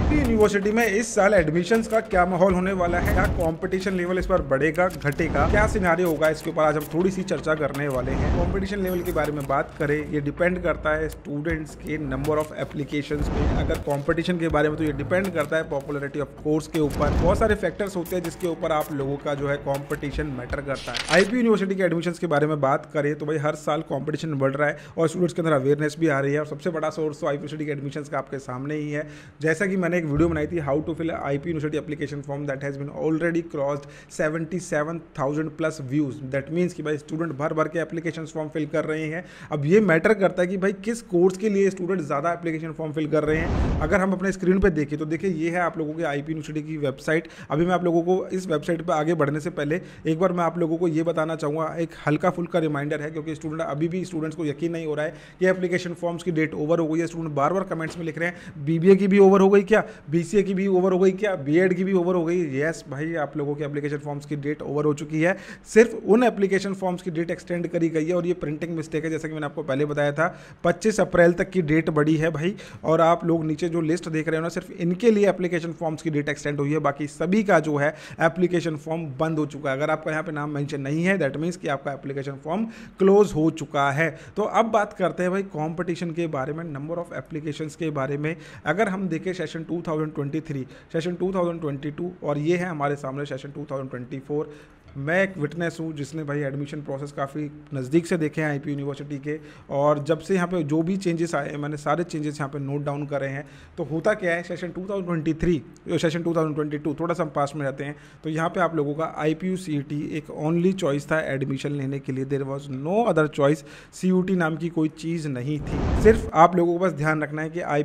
IT university में इस साल एडमिशंस का क्या माहौल होने वाला है क्या कंपटीशन लेवल इस बार बढ़ेगा घटेगा क्या सिनारी होगा इसके ऊपर आज हम थोड़ी सी चर्चा करने वाले हैं कंपटीशन लेवल के बारे में बात करें ये डिपेंड करता है स्टूडेंट्स के नंबर ऑफ एप्लीकेशन पे अगर कॉम्पिटिशन के बारे में तो ये डिपेंड करता है पॉपुलरिटी ऑफ कोर्स के ऊपर बहुत सारे फैक्टर्स होते हैं जिसके ऊपर आप लोगों का जो है कॉम्पिटिशन मैटर करता है आईपी यूनिवर्सिटी के एडमिशन के बारे में बात करें तो भाई हर साल कॉम्पिटिशन बढ़ रहा है और स्टूडेंट्स के अंदर अवेयरनेस भी आ रही है और सबसे बड़ा सोर्स तो आई के एडमिशन का आपके सामने ही है जैसा कि मैंने मैंने एक वीडियो बनाई थी how to fill I P university application form that has been already crossed seventy seven thousand plus views that means कि भाई स्टूडेंट भर भर के एप्लीकेशन फॉर्म फिल कर रहे हैं अब ये मैटर करता है कि भाई किस कोर्स के लिए स्टूडेंट ज़्यादा एप्लीकेशन फॉर्म फिल कर रहे हैं अगर हम अपने स्क्रीन पर देखें तो देखिए ये है आप लोगों की आई पी यूनिवर्सिटी की वेबसाइट अभी मैं आप लोगों को इस वेबसाइट पर आगे बढ़ने से पहले एक बार मैं आप लोगों को ये बताना चाहूँगा एक हल्का फुल्का रिमाइंडर है क्योंकि स्टूडेंट अभी भी स्टूडेंट्स को यकीन नहीं हो रहा है कि एप्लीकेशन फॉर्म्स की डेट ओवर हो गई है स्टूडेंट बार बार कमेंट्स में लिख रहे हैं बीबीए की भी ओवर हो गई क्या क्या बी की भी ओवर हो गई क्या बी की भी ओवर हो गई येस भाई आप लोगों के एप्लीकेशन फॉर्म्स की डेट ओवर हो चुकी है सिर्फ उन एप्लीकेशन फॉर्म्स की डेट एक्सटेंड करी गई है और ये प्रिंटिंग मिस्टेक है जैसा कि मैंने आपको पहले बताया था पच्चीस अप्रैल तक की डेट बढ़ी है भाई और आप लोग नीचे जो लिस्ट देख रहे हो ना सिर्फ इनके लिए एप्लीकेशन फॉर्म्स की डेट एक्सटेंड हुई है बाकी सभी का जो है एप्लीकेशन फॉर्म बंद हो चुका है अगर आपका यहाँ पे नाम मेंशन नहीं है दैट मीन्स कि आपका एप्लीकेशन फॉर्म क्लोज हो चुका है तो अब बात करते हैं भाई कॉम्पिटिशन के बारे में नंबर ऑफ एप्लीकेशन के बारे में अगर हम देखें सेशन सेशन 2023 सेशन 2022 और ये है हमारे सामने सेशन 2024 मैं एक विटनेस हूँ जिसने भाई एडमिशन प्रोसेस काफ़ी नज़दीक से देखे हैं आईपी यूनिवर्सिटी के और जब से यहाँ पे जो भी चेंजेस आए मैंने सारे चेंजेस यहाँ पे नोट डाउन करे हैं तो होता क्या है सेशन 2023 सेशन 2022 थोड़ा सा हम पास में रहते हैं तो यहाँ पे आप लोगों का आई e एक ओनली चॉइस था एडमिशन लेने के लिए there was no other choice सी नाम की कोई चीज़ नहीं थी सिर्फ आप लोगों को बस ध्यान रखना है कि आई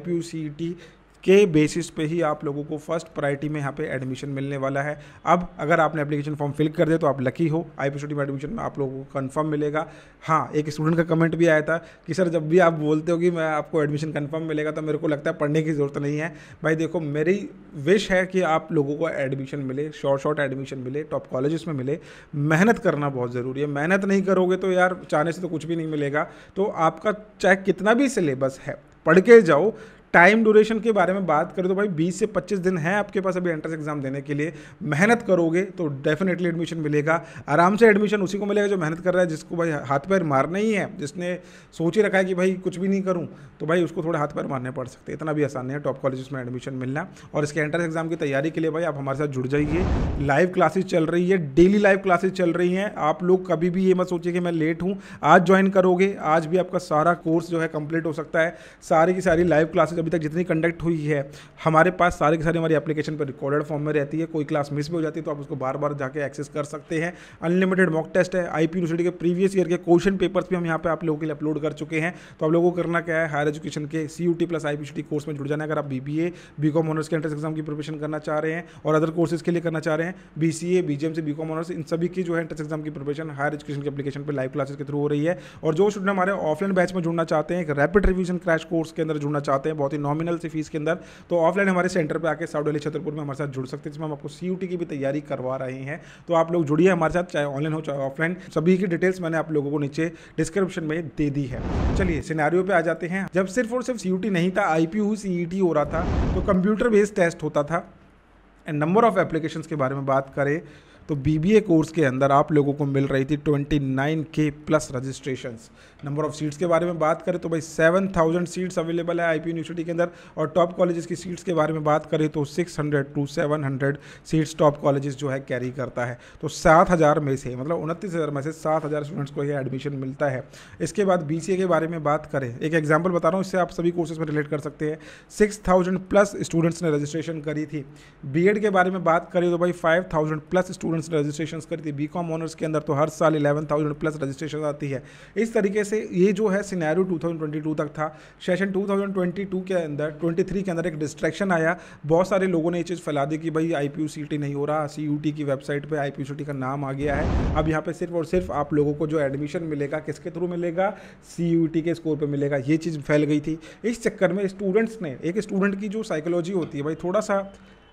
के बेसिस पे ही आप लोगों को फर्स्ट प्रायरिटी में यहाँ पे एडमिशन मिलने वाला है अब अगर आपने एप्लीकेशन फॉर्म फिल कर दिया तो आप लकी हो आई पी में एडमिशन में आप लोगों को कन्फर्म मिलेगा हाँ एक स्टूडेंट का कमेंट भी आया था कि सर जब भी आप बोलते हो कि मैं आपको एडमिशन कन्फर्म मिलेगा तो मेरे को लगता है पढ़ने की ज़रूरत नहीं है भाई देखो मेरी विश है कि आप लोगों को एडमिशन मिले शॉर्ट शॉर्ट एडमिशन मिले टॉप कॉलेजेस में मिले मेहनत करना बहुत ज़रूरी है मेहनत नहीं करोगे तो यार चाहने से तो कुछ भी नहीं मिलेगा तो आपका चाहे कितना भी सिलेबस है पढ़ के जाओ टाइम ड्यूरेशन के बारे में बात करें तो भाई 20 से 25 दिन है आपके पास अभी एंट्रेंस एग्जाम देने के लिए मेहनत करोगे तो डेफिनेटली एडमिशन मिलेगा आराम से एडमिशन उसी को मिलेगा जो मेहनत कर रहा है जिसको भाई हाथ पैर मारना ही है जिसने सोच ही रखा है कि भाई कुछ भी नहीं करूँ तो भाई उसको थोड़ा हाथ पैर मारने पड़ सकते इतना भी आसान है टॉप कॉलेज में एडमिशन मिलना और इसके एंट्रेंस एग्जाम की तैयारी के लिए भाई आप हमारे साथ जुड़ जाइए लाइव क्लासेज चल रही है डेली लाइव क्लासेज चल रही हैं आप लोग कभी भी ये मत सोचिए कि मैं लेट हूँ आज ज्वाइन करोगे आज भी आपका सारा कोर्स जो है कंप्लीट हो सकता है सारी की सारी लाइव क्लासेज अभी तक जितनी कंडक्ट हुई है हमारे पास सारी के सारी हमारी एप्लीकेशन पर रिकॉर्डेड फॉर्म में रहती है कोई क्लास मिस भी हो जाती है तो आप उसको बार बार जाके एक्सेस कर सकते हैं अनलिमिटेड मॉक टेस्ट है आई यूनिवर्सिटी के प्रीवियस ईयर के क्वेश्चन पेपर्स भी हम यहाँ पर आप लोगों के लिए अपलोड कर चुके हैं तो आप लोगों को करना क्या है हायर एजुकेशन के C U T plus I P course में जुड़ जाना अगर आप B B A B Com honours के एंट्रेंस एग्जाम की प्रिपरेशन करना चाह रहे हैं और अदर कोर्सेज के लिए करना चाह रहे हैं B C A B G M से बी कॉम ऑनर्स इन सभी की जो है एंट्रेंस एग्जाम की प्रिपरेशन हायर एजुकेशन की एप्लीकेशन पर लाइव क्लासेस के थ्रू हो रही है और जो स्टूडेंट हमारे ऑफलाइन बैच में जुड़ना चाहते हैं एक रैपिड रिविजन क्रैश कोर्स के अंदर जुड़ना चाहते हैं बहुत ही नॉमिनल से फीस के अंदर तो ऑफलाइन हमारे सेंटर पर आकर साउडली छतरपुर में हमारे साथ जुड़ सकते हैं जिसमें हम आपको सी की भी तैयारी करवा रहे हैं तो आप लोग जुड़िए हमारे साथ चाहे ऑनलाइन हो चाहे ऑफलाइन सभी की डिटेल्स मैंने आप लोगों को नीचे डिस्क्रिप्शन में दे दी है चलिए सिनारियो पे आ जाते हैं जब सिर्फ और सिर्फ सी नहीं था आई पी e हो रहा था तो कंप्यूटर बेस्ड टेस्ट होता था एंड नंबर ऑफ एप्लीकेशन के बारे में बात करें तो बीबीए कोर्स के अंदर आप लोगों को मिल रही थी twenty nine K plus registration number of seats के बारे में बात करें तो भाई सेवन थाउजेंड सीट्स अवेलेबल है आईपी यूनिवर्सिटी के अंदर और टॉप कॉलेजेस की सीट्स के बारे में बात करें तो six hundred to seven hundred seats top colleges जो है कैरी करता है तो सात हजार में से मतलब उनतीस हजार में से सात हज़ार स्टूडेंट्स को यह एडमिशन मिलता है इसके बाद बी के बारे में बात करें एक एग्जाम्पल बता रहा हूँ इससे आप सभी कोर्सेज में रिलेट कर सकते हैं सिक्स थाउजेंड प्लस स्टूडेंट्स ने रजिस्ट्रेशन करी थी बी के बारे में बात करें तो भाई five thousand plus student students registration करती है बी कॉम ऑनर्स के अंदर तो हर साल इलेवन थाउजेंड प्लस रजिस्ट्रेशन आती है इस तरीके से ये जो है सिनेरियो 2022 तक था सेशन 2022 के अंदर 23 के अंदर एक डिस्ट्रैक्शन आया बहुत सारे लोगों ने ये चीज़ फैला दी कि भाई आई पी नहीं हो रहा सी की वेबसाइट पर आई पी का नाम आ गया है अब यहाँ पर सिर्फ और सिर्फ आप लोगों को जो एडमिशन मिलेगा किसके थ्रू मिलेगा सी के स्कोर पर मिलेगा ये चीज़ फैल गई थी इस चक्कर में स्टूडेंट्स ने एक स्टूडेंट की जो साइकोलॉजी होती है भाई थोड़ा सा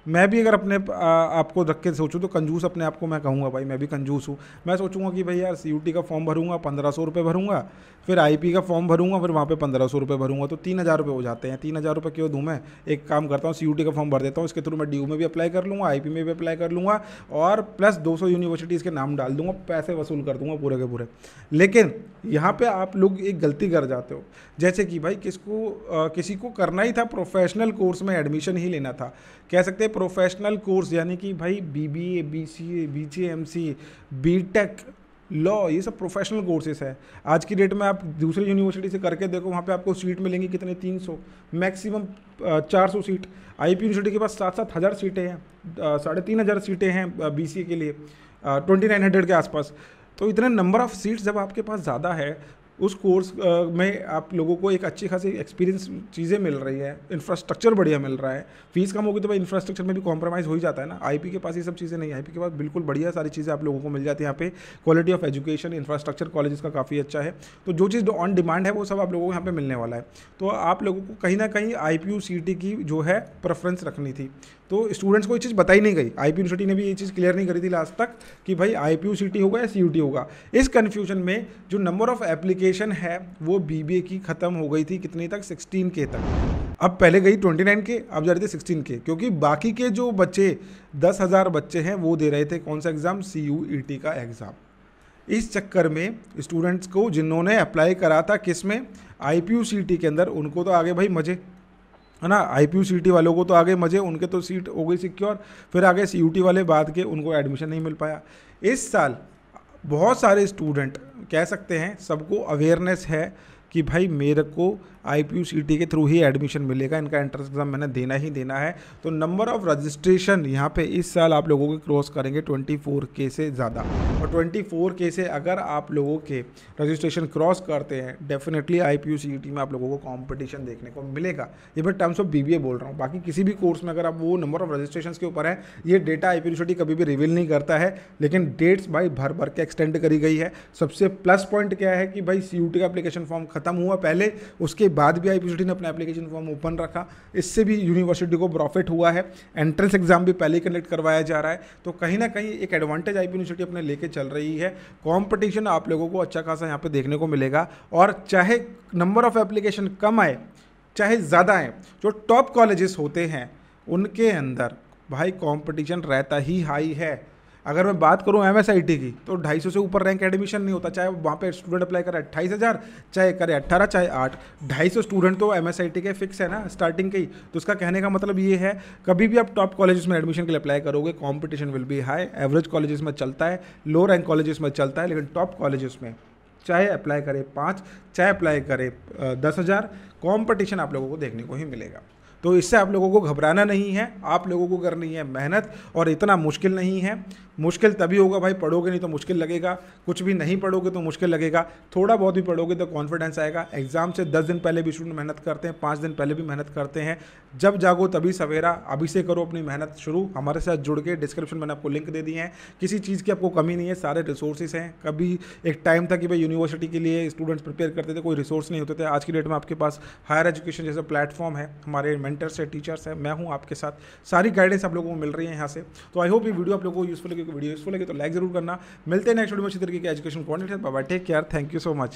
मैं भी अगर अपने आपको रख के सोचूँ तो कंजूस अपने आप को मैं कहूँगा भाई मैं भी कंजूस हूँ मैं सोचूंगा कि भाई यार सी का फॉर्म भरूंगा पंद्रह सौ रुपये भरूंगा फिर आई का फॉर्म भरूंगा फिर वहाँ पर पंद्रह सौ रुपये भरूंगा तो तीन हज़ार रुपये हो जाते हैं तीन हज़ार रुपये क्यों दूँ मैं एक काम करता हूँ सी का फॉर्म भर देता हूँ इसके थ्रू मैं डी में भी अप्लाई कर लूँगा आई में भी अप्लाई कर लूँगा और प्लस दो यूनिवर्सिटीज़ के नाम डाल दूँगा पैसे वसूल कर दूँगा पूरे के पूरे लेकिन यहाँ पर आप लोग एक गलती कर जाते हो जैसे कि भाई किसको किसी को करना ही था प्रोफेशनल कोर्स में एडमिशन ही लेना था कह सकते प्रोफेशनल कोर्स यानी कि भाई B B A B C A B M C B tech law ये सब प्रोफेशनल कोर्सेज है आज की डेट में आप दूसरी यूनिवर्सिटी से करके देखो वहाँ पे आपको सीट मिलेंगी कितने 300 मैक्सिमम 400 सीट पी यूनिवर्सिटी के पास सात सात हज़ार सीटें हैं साढ़े तीन हज़ार सीटें हैं ए के लिए ट्वेंटी नाइन हंड्रेड के आसपास तो इतने नंबर ऑफ़ सीट्स जब आपके पास ज़्यादा है उस कोर्स में आप लोगों को एक अच्छी खासी एक्सपीरियंस चीज़ें मिल रही है इंफ्रास्ट्रक्चर बढ़िया मिल रहा है फीस कम होगी तो भाई इंफ्रास्ट्रक्चर में भी कॉम्प्रोमाइज़ हो ही जाता है ना आईपी के पास ये सब चीज़ें नहीं आईपी के पास बिल्कुल बढ़िया सारी चीज़ें आप लोगों को मिल जाती है यहाँ पे quality of education infrastructure college का काफ़ी अच्छा है तो जो चीज़ ऑन डिमांड है वो सब आप लोगों को यहाँ पर मिलने वाला है तो आप लोगों को कहीं ना कहीं आई पी की जो है प्रेफरेंस रखनी थी तो स्टूडेंट्स को ये चीज़ बताई नहीं गई आई यूनिवर्सिटी ने भी ये चीज़ क्लियर नहीं करी थी लास्ट तक कि भाई आई पी होगा या सी होगा इस कन्फ्यूजन में जो नंबर ऑफ एप्लीकेशन ग्रेजुएशन है वो बी की ख़त्म हो गई थी कितनी तक सिक्सटीन के तक अब पहले गई 29 के अब जा रही थी सिक्सटीन के क्योंकि बाकी के जो बच्चे दस हज़ार बच्चे हैं वो दे रहे थे कौन सा exam C U E T का एग्ज़ाम इस चक्कर में स्टूडेंट्स को जिन्होंने अप्लाई करा था किस में I P U C T के अंदर उनको तो आगे भाई मज़े है ना I P U C T वालों को तो आगे मज़े उनके तो सीट हो गई सिक्योर फिर आगे सी यू टी वाले बाद के उनको एडमिशन नहीं मिल पाया इस साल बहुत सारे स्टूडेंट कह सकते हैं सबको अवेयरनेस है कि भाई मेरे को आई पी के थ्रू ही एडमिशन मिलेगा इनका एंट्रेंस एग्ज़ाम मैंने देना ही देना है तो नंबर ऑफ़ रजिस्ट्रेशन यहाँ पे इस साल आप लोगों के क्रॉस करेंगे 24 के से ज़्यादा और 24 के से अगर आप लोगों के रजिस्ट्रेशन क्रॉस करते हैं डेफिनेटली आई पी में आप लोगों को कॉम्पिटिशन देखने को मिलेगा ये मैं टर्म्स ऑफ बी बोल रहा हूँ बाकी किसी भी कोर्स में अगर आप वो नंबर ऑफ़ रजिस्ट्रेशन के ऊपर है ये डेटा आई पी कभी भी रिवील नहीं करता है लेकिन डेट्स भाई भर भर के एक्सटेंड करी गई है सबसे प्लस पॉइंट क्या है कि भाई सी का एप्लीकेशन फॉर्म खत्म हुआ पहले उसके बाद भी आई ने अपना एप्लीकेशन फॉर्म ओपन रखा इससे भी यूनिवर्सिटी को प्रॉफिट हुआ है एंट्रेंस एग्जाम भी पहले कंडक्ट करवाया जा रहा है तो कहीं ना कहीं एक एडवांटेज आई यूनिवर्सिटी अपने लेके चल रही है कॉम्पिटिशन आप लोगों को अच्छा खासा यहाँ पर देखने को मिलेगा और चाहे नंबर ऑफ एप्लीकेशन कम आए चाहे ज़्यादा आए जो टॉप कॉलेजेस होते हैं उनके अंदर भाई कंपटीशन रहता ही हाई है अगर मैं बात करूँ एम की तो ढाई से ऊपर रैंक एडमिशन नहीं होता चाहे वहाँ पर स्टूडेंट अप्लाई करे अट्ठाईस हज़ार चाहे करे अट्ठारह चाहे आठ ढाई स्टूडेंट तो एम के फिक्स है ना स्टार्टिंग के ही तो उसका कहने का मतलब ये है कभी भी आप टॉप कॉलेज में एडमिशन के लिए अप्लाई करोगे competition will be high average colleges में चलता है लो रैंक कॉलेजेस में चलता है लेकिन टॉप कॉलेजेस में चाहे अप्लाई करे पाँच चाहे अप्लाई करे दस हज़ार कॉम्पिटिशन आप लोगों को देखने को ही मिलेगा तो इससे आप लोगों को घबराना नहीं है आप लोगों को करनी है मेहनत और इतना मुश्किल नहीं है मुश्किल तभी होगा भाई पढ़ोगे नहीं तो मुश्किल लगेगा कुछ भी नहीं पढ़ोगे तो मुश्किल लगेगा थोड़ा बहुत भी पढ़ोगे तो कॉन्फिडेंस आएगा एग्जाम से दस दिन पहले भी स्टूडेंट मेहनत करते हैं पाँच दिन पहले भी मेहनत करते हैं जब जागो तभी सवेरा अभी से करो अपनी मेहनत शुरू हमारे साथ जुड़ के डिस्क्रिप्शन मैंने आपको लिंक दे दिए हैं किसी चीज़ की आपको कमी नहीं है सारे रिसोर्सेज हैं कभी एक टाइम था कि भाई यूनिवर्सिटी के लिए स्टूडेंट्स प्रिपेयर करते थे कोई रिसोर्स नहीं होते थे आज की डेट में आपके पास हायर एजुकेशन जैसा प्लेटफॉर्म है हमारे मेंटर्स है टीचर्स हैं मैं हूँ आपके साथ सारी गाइडेंस आप लोगों को मिल रही है यहाँ से तो आई होप ये वीडियो आप लोगों को यूजफुल लगे वीडियो यूजफुल लगे तो लाइक जरूर करना मिलते हैं नेक्स्ट वीडियो में अच्छी तरीके के एजुकेशन कॉन्टेंट है बाबा take care thank you so much